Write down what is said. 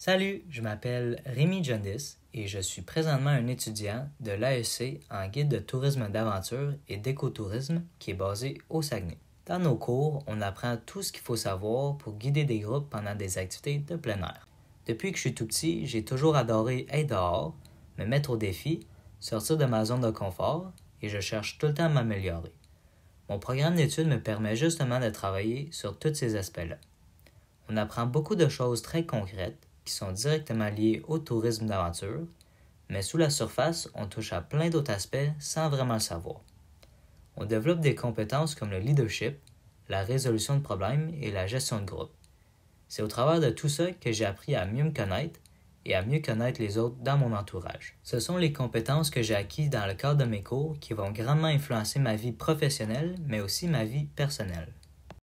Salut, je m'appelle Rémi Jondis et je suis présentement un étudiant de l'AEC en guide de tourisme d'aventure et d'écotourisme qui est basé au Saguenay. Dans nos cours, on apprend tout ce qu'il faut savoir pour guider des groupes pendant des activités de plein air. Depuis que je suis tout petit, j'ai toujours adoré être dehors, me mettre au défi, sortir de ma zone de confort et je cherche tout le temps à m'améliorer. Mon programme d'études me permet justement de travailler sur tous ces aspects-là. On apprend beaucoup de choses très concrètes sont directement liés au tourisme d'aventure, mais sous la surface, on touche à plein d'autres aspects sans vraiment le savoir. On développe des compétences comme le leadership, la résolution de problèmes et la gestion de groupe. C'est au travers de tout ça que j'ai appris à mieux me connaître et à mieux connaître les autres dans mon entourage. Ce sont les compétences que j'ai acquises dans le cadre de mes cours qui vont grandement influencer ma vie professionnelle, mais aussi ma vie personnelle.